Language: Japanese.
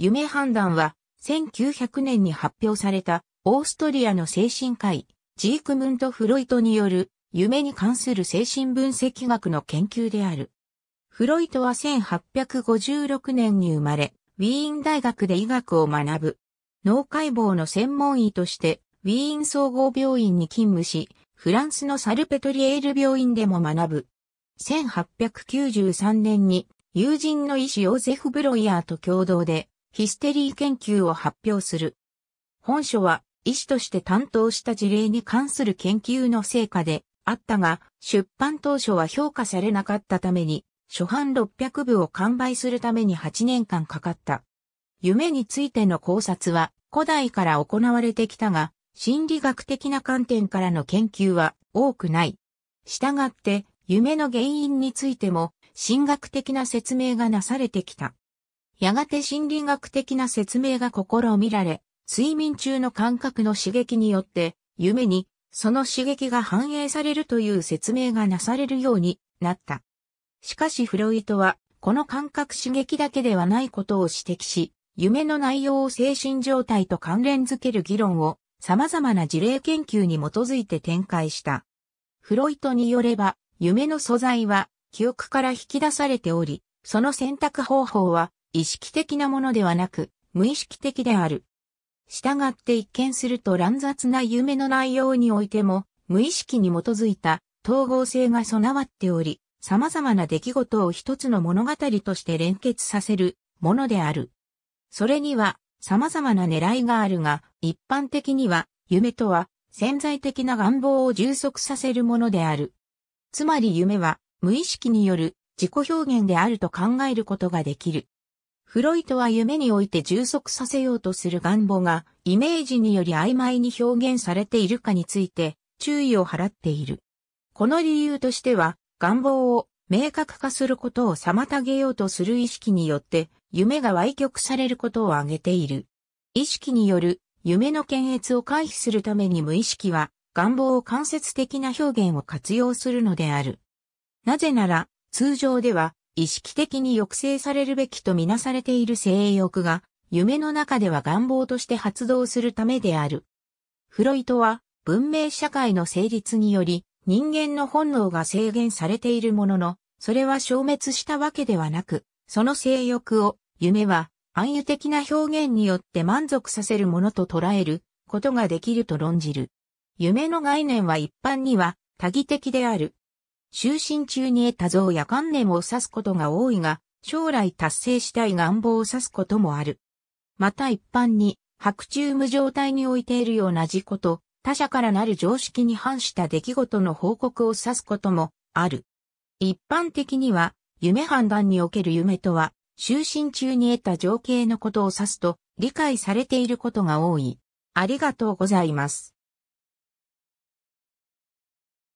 夢判断は、1900年に発表された、オーストリアの精神科医、ジークムント・フロイトによる、夢に関する精神分析学の研究である。フロイトは1856年に生まれ、ウィーン大学で医学を学ぶ。脳解剖の専門医として、ウィーン総合病院に勤務し、フランスのサルペトリエール病院でも学ぶ。1893年に友人の医師ヨーゼフ・ブロイヤーと共同でヒステリー研究を発表する。本書は医師として担当した事例に関する研究の成果であったが、出版当初は評価されなかったために、初版600部を完売するために8年間かかった。夢についての考察は古代から行われてきたが、心理学的な観点からの研究は多くない。したがって、夢の原因についても、神学的な説明がなされてきた。やがて心理学的な説明が試みられ、睡眠中の感覚の刺激によって、夢に、その刺激が反映されるという説明がなされるようになった。しかしフロイトは、この感覚刺激だけではないことを指摘し、夢の内容を精神状態と関連づける議論を様々な事例研究に基づいて展開した。フロイトによれば、夢の素材は記憶から引き出されており、その選択方法は意識的なものではなく、無意識的である。従って一見すると乱雑な夢の内容においても、無意識に基づいた統合性が備わっており、様々な出来事を一つの物語として連結させるものである。それには様々な狙いがあるが、一般的には夢とは潜在的な願望を充足させるものである。つまり夢は無意識による自己表現であると考えることができる。フロイトは夢において充足させようとする願望が、イメージにより曖昧に表現されているかについて、注意を払っている。この理由としては、願望を明確化することを妨げようとする意識によって、夢が歪曲されることを挙げている。意識による夢の検閲を回避するために無意識は、願望を間接的な表現を活用するのである。なぜなら、通常では、意識的に抑制されるべきとみなされている性欲が、夢の中では願望として発動するためである。フロイトは、文明社会の成立により、人間の本能が制限されているものの、それは消滅したわけではなく、その性欲を、夢は、暗喩的な表現によって満足させるものと捉えることができると論じる。夢の概念は一般には多義的である。就寝中に得た像や観念を指すことが多いが、将来達成したい願望を指すこともある。また一般に、白昼無状態においているような事故と、他者からなる常識に反した出来事の報告を指すこともある。一般的には、夢判断における夢とは、就寝中に得た情景のことを指すと理解されていることが多い。ありがとうございます。